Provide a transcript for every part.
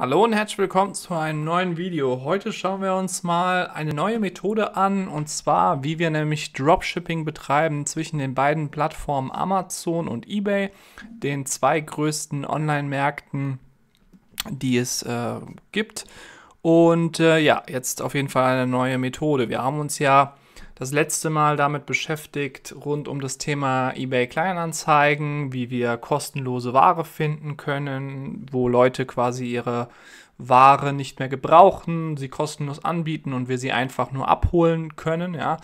Hallo und herzlich willkommen zu einem neuen Video. Heute schauen wir uns mal eine neue Methode an und zwar, wie wir nämlich Dropshipping betreiben zwischen den beiden Plattformen Amazon und eBay, den zwei größten Online-Märkten, die es äh, gibt. Und äh, ja, jetzt auf jeden Fall eine neue Methode. Wir haben uns ja das letzte Mal damit beschäftigt, rund um das Thema eBay Kleinanzeigen, wie wir kostenlose Ware finden können, wo Leute quasi ihre Ware nicht mehr gebrauchen, sie kostenlos anbieten und wir sie einfach nur abholen können, ja.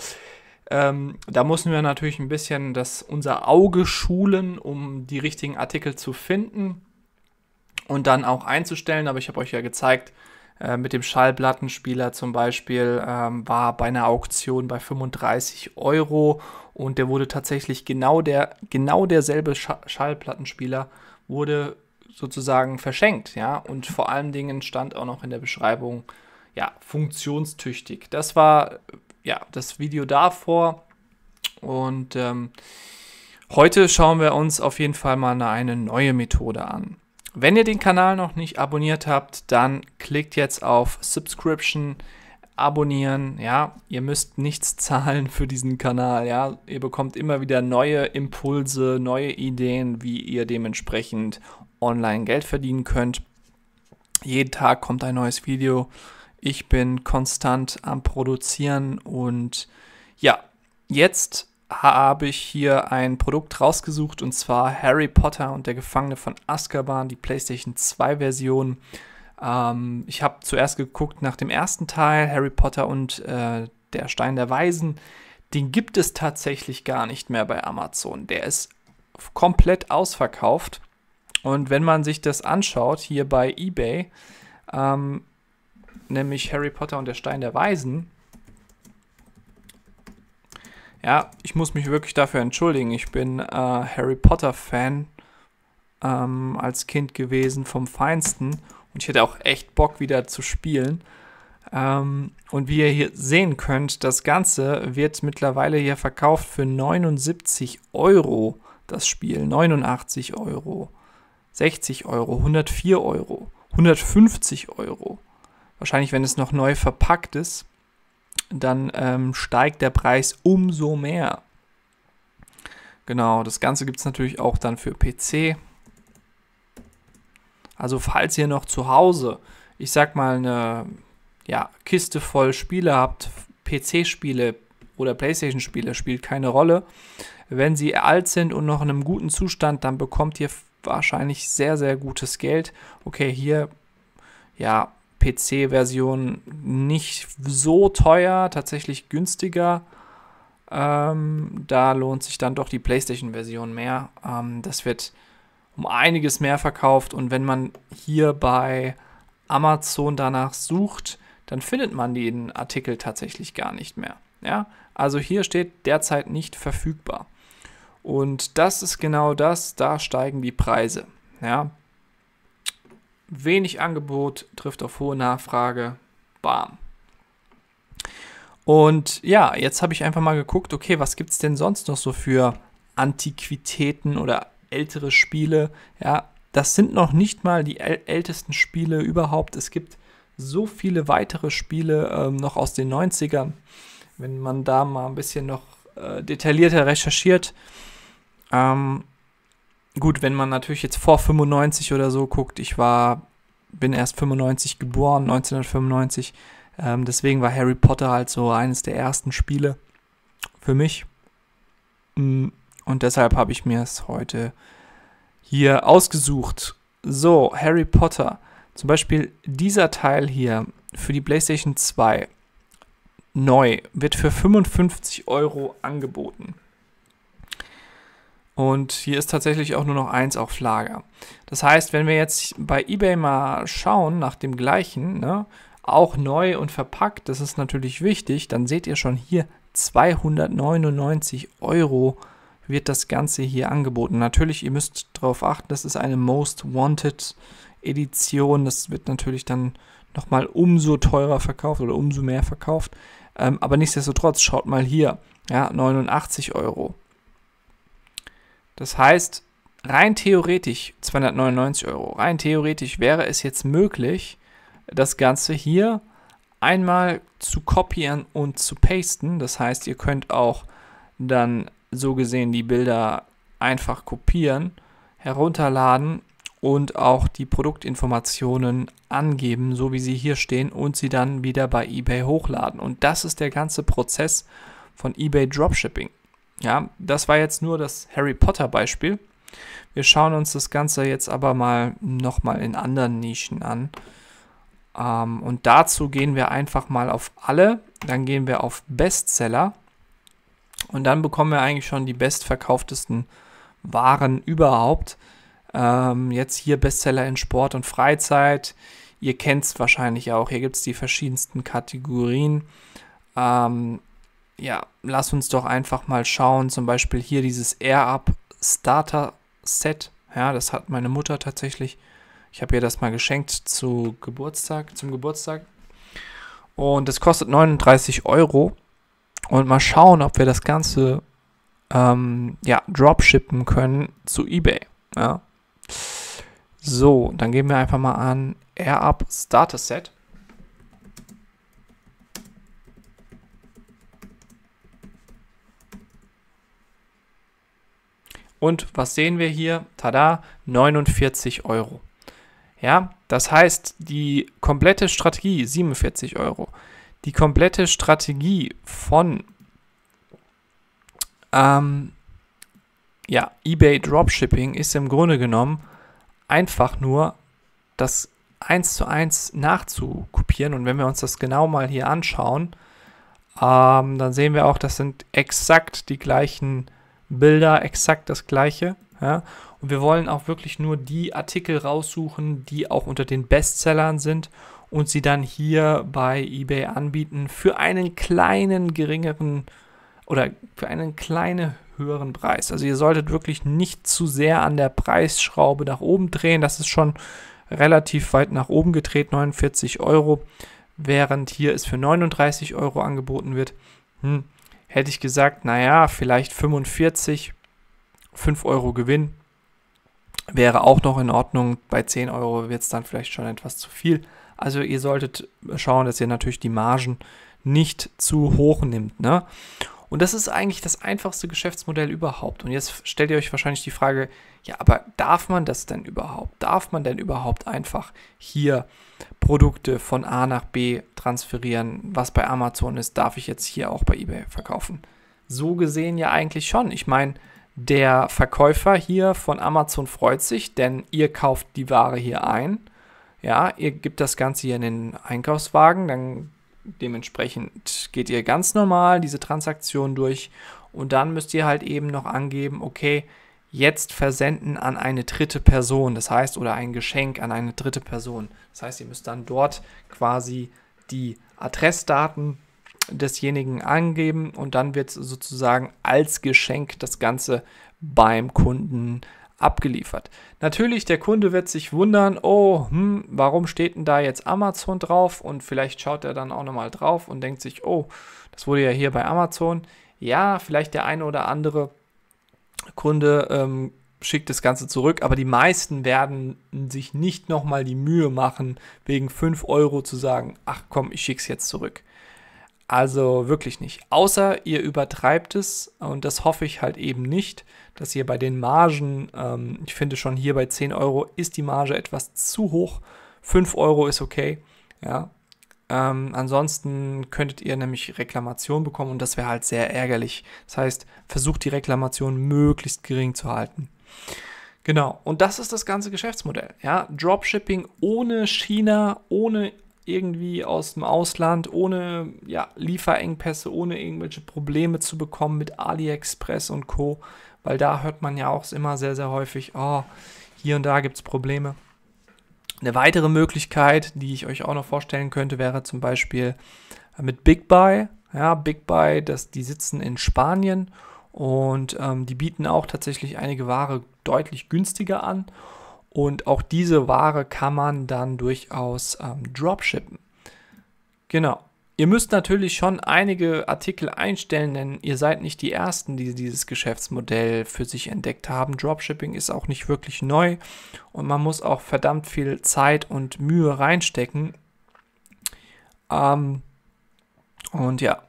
Ähm, da mussten wir natürlich ein bisschen das, unser Auge schulen, um die richtigen Artikel zu finden und dann auch einzustellen. Aber ich habe euch ja gezeigt, äh, mit dem Schallplattenspieler zum Beispiel ähm, war bei einer Auktion bei 35 Euro und der wurde tatsächlich genau der genau derselbe Sch Schallplattenspieler wurde sozusagen verschenkt, ja und vor allen Dingen stand auch noch in der Beschreibung ja funktionstüchtig. Das war ja das Video davor und ähm, Heute schauen wir uns auf jeden Fall mal eine neue Methode an. Wenn ihr den Kanal noch nicht abonniert habt, dann klickt jetzt auf Subscription, abonnieren, ja, ihr müsst nichts zahlen für diesen Kanal, ja, ihr bekommt immer wieder neue Impulse, neue Ideen, wie ihr dementsprechend online Geld verdienen könnt. Jeden Tag kommt ein neues Video. Ich bin konstant am Produzieren und ja, jetzt habe ich hier ein Produkt rausgesucht und zwar Harry Potter und der Gefangene von Azkaban, die PlayStation 2 Version. Ähm, ich habe zuerst geguckt nach dem ersten Teil, Harry Potter und äh, der Stein der Weisen. Den gibt es tatsächlich gar nicht mehr bei Amazon. Der ist komplett ausverkauft. Und wenn man sich das anschaut, hier bei eBay, ähm, nämlich Harry Potter und der Stein der Weisen, ja, ich muss mich wirklich dafür entschuldigen. Ich bin äh, Harry Potter-Fan ähm, als Kind gewesen vom Feinsten und ich hätte auch echt Bock wieder zu spielen. Ähm, und wie ihr hier sehen könnt, das Ganze wird mittlerweile hier verkauft für 79 Euro, das Spiel. 89 Euro, 60 Euro, 104 Euro, 150 Euro. Wahrscheinlich, wenn es noch neu verpackt ist dann ähm, steigt der Preis umso mehr. Genau, das Ganze gibt es natürlich auch dann für PC. Also falls ihr noch zu Hause, ich sag mal, eine ja, Kiste voll Spiele habt, PC-Spiele oder PlayStation-Spiele, spielt keine Rolle. Wenn sie alt sind und noch in einem guten Zustand, dann bekommt ihr wahrscheinlich sehr, sehr gutes Geld. Okay, hier, ja, PC-Version nicht so teuer, tatsächlich günstiger. Ähm, da lohnt sich dann doch die PlayStation-Version mehr. Ähm, das wird um einiges mehr verkauft und wenn man hier bei Amazon danach sucht, dann findet man den Artikel tatsächlich gar nicht mehr. Ja? Also hier steht derzeit nicht verfügbar. Und das ist genau das, da steigen die Preise. Ja? wenig Angebot trifft auf hohe Nachfrage. Bam. Und ja, jetzt habe ich einfach mal geguckt, okay, was gibt es denn sonst noch so für Antiquitäten oder ältere Spiele? Ja, das sind noch nicht mal die ältesten Spiele überhaupt. Es gibt so viele weitere Spiele ähm, noch aus den 90ern. Wenn man da mal ein bisschen noch äh, detaillierter recherchiert, ähm, gut, wenn man natürlich jetzt vor 95 oder so guckt, ich war, bin erst 95 geboren, 1995. Ähm, deswegen war Harry Potter halt so eines der ersten Spiele für mich. Mm, und deshalb habe ich mir es heute hier ausgesucht. So, Harry Potter. Zum Beispiel dieser Teil hier für die PlayStation 2 neu wird für 55 Euro angeboten. Und hier ist tatsächlich auch nur noch eins auf Lager. Das heißt, wenn wir jetzt bei eBay mal schauen nach dem gleichen, ne, auch neu und verpackt, das ist natürlich wichtig, dann seht ihr schon hier 299 Euro wird das Ganze hier angeboten. Natürlich, ihr müsst darauf achten, das ist eine Most Wanted Edition. Das wird natürlich dann nochmal umso teurer verkauft oder umso mehr verkauft. Ähm, aber nichtsdestotrotz, schaut mal hier, ja, 89 Euro. Das heißt, rein theoretisch 299 Euro, rein theoretisch wäre es jetzt möglich, das Ganze hier einmal zu kopieren und zu pasten. Das heißt, ihr könnt auch dann so gesehen die Bilder einfach kopieren, herunterladen und auch die Produktinformationen angeben, so wie sie hier stehen und sie dann wieder bei eBay hochladen. Und das ist der ganze Prozess von eBay Dropshipping. Ja, das war jetzt nur das Harry Potter Beispiel. Wir schauen uns das Ganze jetzt aber mal nochmal in anderen Nischen an. Ähm, und dazu gehen wir einfach mal auf alle, dann gehen wir auf Bestseller und dann bekommen wir eigentlich schon die bestverkauftesten Waren überhaupt. Ähm, jetzt hier Bestseller in Sport und Freizeit. Ihr kennt es wahrscheinlich auch. Hier gibt es die verschiedensten Kategorien. Ähm, ja, lass uns doch einfach mal schauen, zum Beispiel hier dieses Air-Up Starter Set. Ja, das hat meine Mutter tatsächlich. Ich habe ihr das mal geschenkt zu Geburtstag, zum Geburtstag. Und das kostet 39 Euro. Und mal schauen, ob wir das Ganze ähm, ja, dropshippen können zu eBay. Ja. So, dann geben wir einfach mal an AirUp Starter Set. Und was sehen wir hier? Tada, 49 Euro. Ja, das heißt, die komplette Strategie, 47 Euro, die komplette Strategie von ähm, ja, eBay Dropshipping ist im Grunde genommen einfach nur das eins zu eins nachzukopieren. Und wenn wir uns das genau mal hier anschauen, ähm, dann sehen wir auch, das sind exakt die gleichen Bilder exakt das gleiche. Ja? Und wir wollen auch wirklich nur die Artikel raussuchen, die auch unter den Bestsellern sind und sie dann hier bei eBay anbieten für einen kleinen geringeren oder für einen kleinen höheren Preis. Also ihr solltet wirklich nicht zu sehr an der Preisschraube nach oben drehen. Das ist schon relativ weit nach oben gedreht, 49 Euro, während hier es für 39 Euro angeboten wird. Hm hätte ich gesagt, naja, vielleicht 45, 5 Euro Gewinn wäre auch noch in Ordnung. Bei 10 Euro wird es dann vielleicht schon etwas zu viel. Also ihr solltet schauen, dass ihr natürlich die Margen nicht zu hoch nimmt. Ne? Und das ist eigentlich das einfachste Geschäftsmodell überhaupt. Und jetzt stellt ihr euch wahrscheinlich die Frage, ja, aber darf man das denn überhaupt? Darf man denn überhaupt einfach hier Produkte von A nach B transferieren? Was bei Amazon ist, darf ich jetzt hier auch bei eBay verkaufen? So gesehen ja eigentlich schon. Ich meine, der Verkäufer hier von Amazon freut sich, denn ihr kauft die Ware hier ein. Ja, ihr gebt das Ganze hier in den Einkaufswagen, dann Dementsprechend geht ihr ganz normal diese Transaktion durch und dann müsst ihr halt eben noch angeben, okay, jetzt versenden an eine dritte Person, das heißt, oder ein Geschenk an eine dritte Person. Das heißt, ihr müsst dann dort quasi die Adressdaten desjenigen angeben und dann wird sozusagen als Geschenk das Ganze beim Kunden abgeliefert. Natürlich, der Kunde wird sich wundern, oh, hm, warum steht denn da jetzt Amazon drauf? Und vielleicht schaut er dann auch nochmal drauf und denkt sich, oh, das wurde ja hier bei Amazon. Ja, vielleicht der eine oder andere Kunde ähm, schickt das Ganze zurück, aber die meisten werden sich nicht nochmal die Mühe machen, wegen 5 Euro zu sagen, ach komm, ich schick's jetzt zurück. Also wirklich nicht. Außer ihr übertreibt es und das hoffe ich halt eben nicht, dass ihr bei den Margen, ähm, ich finde schon hier bei 10 Euro ist die Marge etwas zu hoch. 5 Euro ist okay. Ja. Ähm, ansonsten könntet ihr nämlich Reklamation bekommen und das wäre halt sehr ärgerlich. Das heißt, versucht die Reklamation möglichst gering zu halten. Genau, und das ist das ganze Geschäftsmodell. Ja? Dropshipping ohne China, ohne irgendwie aus dem Ausland, ohne ja, Lieferengpässe, ohne irgendwelche Probleme zu bekommen mit AliExpress und Co. Weil da hört man ja auch immer sehr, sehr häufig, oh, hier und da gibt es Probleme. Eine weitere Möglichkeit, die ich euch auch noch vorstellen könnte, wäre zum Beispiel mit Big Buy. Ja, Big Buy, das, die sitzen in Spanien und ähm, die bieten auch tatsächlich einige Ware deutlich günstiger an. Und auch diese Ware kann man dann durchaus ähm, dropshippen. Genau. Ihr müsst natürlich schon einige Artikel einstellen, denn ihr seid nicht die Ersten, die dieses Geschäftsmodell für sich entdeckt haben. Dropshipping ist auch nicht wirklich neu und man muss auch verdammt viel Zeit und Mühe reinstecken. Ähm, und ja,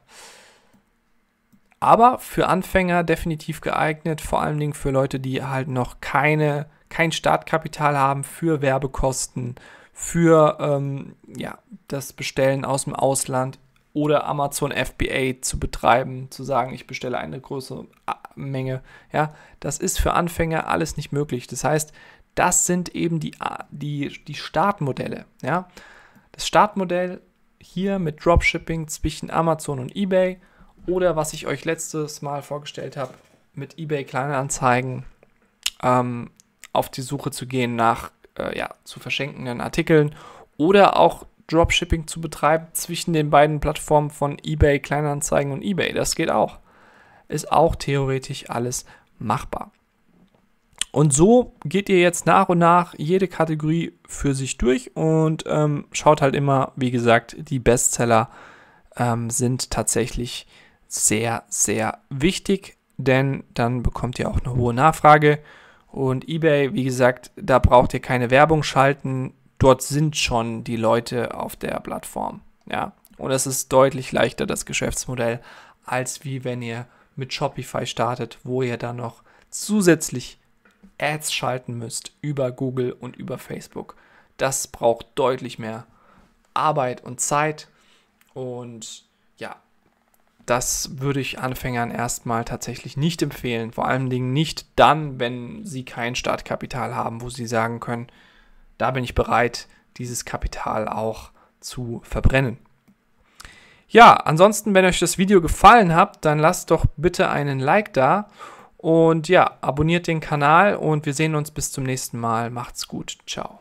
aber für Anfänger definitiv geeignet, vor allen Dingen für Leute, die halt noch keine kein Startkapital haben für Werbekosten, für ähm, ja, das Bestellen aus dem Ausland oder Amazon FBA zu betreiben, zu sagen, ich bestelle eine größere äh, Menge. Ja, das ist für Anfänger alles nicht möglich. Das heißt, das sind eben die, äh, die, die Startmodelle. Ja? Das Startmodell hier mit Dropshipping zwischen Amazon und eBay oder was ich euch letztes Mal vorgestellt habe mit eBay Kleinanzeigen ähm, auf die Suche zu gehen nach äh, ja, zu verschenkenden Artikeln oder auch Dropshipping zu betreiben zwischen den beiden Plattformen von eBay Kleinanzeigen und eBay. Das geht auch. Ist auch theoretisch alles machbar. Und so geht ihr jetzt nach und nach jede Kategorie für sich durch und ähm, schaut halt immer, wie gesagt, die Bestseller ähm, sind tatsächlich sehr, sehr wichtig, denn dann bekommt ihr auch eine hohe Nachfrage und eBay, wie gesagt, da braucht ihr keine Werbung schalten. Dort sind schon die Leute auf der Plattform. Ja. Und es ist deutlich leichter, das Geschäftsmodell, als wie wenn ihr mit Shopify startet, wo ihr dann noch zusätzlich Ads schalten müsst über Google und über Facebook. Das braucht deutlich mehr Arbeit und Zeit. Und ja, das würde ich Anfängern erstmal tatsächlich nicht empfehlen. Vor allen Dingen nicht dann, wenn sie kein Startkapital haben, wo sie sagen können, da bin ich bereit, dieses Kapital auch zu verbrennen. Ja, ansonsten, wenn euch das Video gefallen hat, dann lasst doch bitte einen Like da und ja, abonniert den Kanal und wir sehen uns bis zum nächsten Mal. Macht's gut. Ciao.